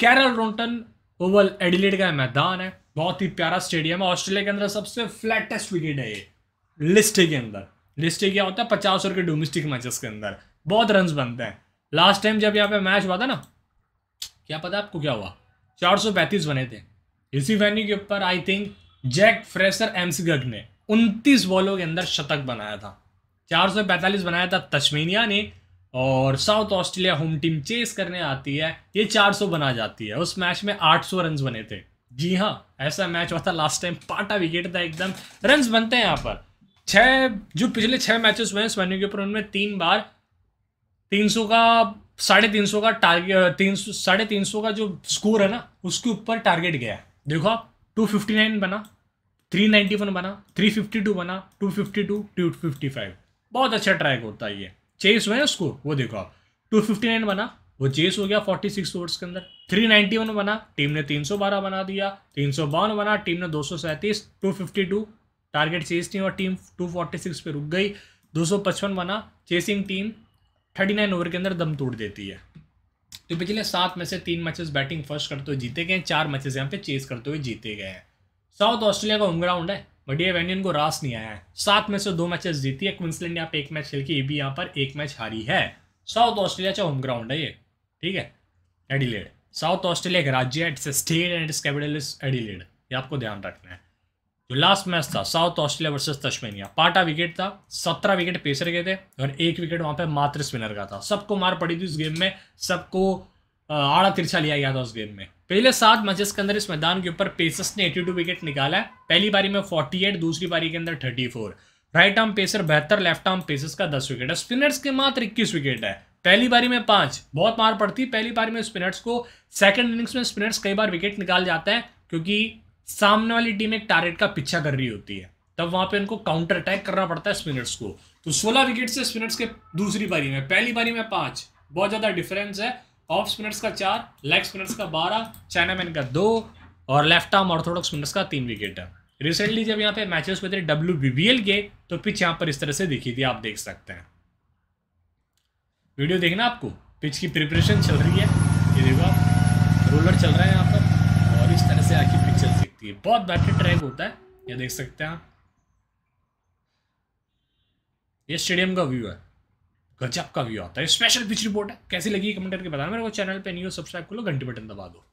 Carol rotten Oval Adelaide का मैदान है बहुत ही प्यारा स्टेडियम है ऑस्ट्रेलिया के अंदर सबसे फ्लैटेस्ट विकेट है ये लिस्ट के अंदर लिस्ट क्या होता है पचास ओवर के डोमेस्टिक मैचेस के अंदर बहुत रन बनते हैं लास्ट टाइम जब यहाँ पे मैच हुआ था ना क्या पता आपको क्या हुआ चार सौ पैंतीस बने थे इसी वेन्यू के ऊपर I think Jake Fraser McGurk ने उनतीस बॉलों के अंदर शतक बनाया था चार सौ पैंतालीस बनाया था तस्मीनिया ने और South Australia home team chase करने आती है ये 400 बना जाती है उस मैच में 800 रन्स बने थे जी हाँ ऐसा मैच हुआ था लास्ट टाइम पाटा विकेट था एकदम रन्स बनते हैं यहाँ पर छः जो पिछले छः मैचेस हुए हैं इस के ऊपर उनमें तीन बार तीन सौ का साढ़े तीन सौ का टारगेट तीन सौ साढ़े तीन सौ का जो स्कोर है ना उसके ऊपर टारगेट गया देखो आप टू फिफ्टी नाइन बना थ्री नाइन्टी वन बना थ्री फिफ्टी टू बना two fifty two two fifty five बहुत अच्छा ट्रैक होता है ये चेस हुए है उसको वो देखो आप टू फिफ्टी नाइन बना वो चेस हो गया फोर्टी सिक्स ओवर्स के अंदर थ्री नाइन्टी वन बना टीम ने तीन सौ बारह बना दिया तीन सौ बावन बना टीम ने दो सौ सैंतीस two fifty two target chase team और टीम टू फोर्टी सिक्स पर रुक गई दो सौ पचपन बना chasing team thirty nine over के अंदर दम तोड़ देती है तो पिछले सात में से तीन मैचेस बैटिंग फर्स्ट करते हुए जीते गए चार मैचेस यहाँ पे चेस करते हुए जीते गए हैं साउथ ऑस्ट्रेलिया का होम ग्राउंड है बट ये वेन्यून को रास नहीं आया है सात में से दो मैचेस जीती है क्विंसलैंड यहाँ पे एक मैच खेल के ये भी यहाँ पर एक मैच हारी है साउथ ऑस्ट्रेलिया का अच्छा होम ग्राउंड है ये ठीक है एडिलेड साउथ ऑस्ट्रेलिया एक राज्य है it's state and its capital is Adelaide ये आपको ध्यान रखना है जो लास्ट मैच था साउथ ऑस्ट्रेलिया वर्सेज तस्मेनिया पाटा विकेट था सत्रह विकेट पेसर गए थे और एक विकेट वहाँ पर मात्र स्पिनर का था सबको मार पड़ी थी उस गेम में सबको आड़ा तिरछा लिया गया था उस गेम में पहले सात मैचेस के अंदर इस मैदान के ऊपर पेसर्स ने 82 विकेट निकाला है पहली बारी में 48 दूसरी बारी के अंदर 34 राइट आर्म पेसर बेहतर लेफ्ट आर्म पेसर्स का 10 विकेट है स्पिनर्स के मात्र 21 विकेट है पहली बारी में पांच बहुत मार पड़ती पहली बारी में स्पिनर्स को सेकंड इनिंग्स में स्पिनर्स कई बार विकेट निकाल जाता है क्योंकि सामने वाली टीम एक टारगेट का पीछा कर रही होती है तब वहां पे उनको काउंटर अटैक करना पड़ता है स्पिनर्स को तो 16 विकेट से स्पिनर्स के दूसरी बारी में पहली बारी में पांच बहुत ज्यादा डिफरेंस है ऑफ स्पिनर्स का चार लेग स्पिनर्स का बारह चाइनामैन का दो और लेफ्ट आर्म ऑर्थोडॉक्स स्पिनर्स का तीन विकेट है रिसेंटली जब यहाँ पे मैचेस में थे डब्ल्यू बी बी एल के तो पिच यहाँ पर इस तरह से दिखी थी आप देख सकते हैं वीडियो देखना आपको पिच की प्रिपरेशन चल रही है ये देखो रोलर चल रहा है यहाँ पर और इस तरह से आके पिच चल सकती है बहुत बेटर ट्रैक होता है ये देख सकते हैं आप ये स्टेडियम का व्यू है गजब का व्यू आता है स्पेशल पिच रिपोर्ट है कैसी लगी कमेंट करके बताना मेरे को चैनल पे न्यूज सब्सक्राइब कर लो घंटी बटन दबा दो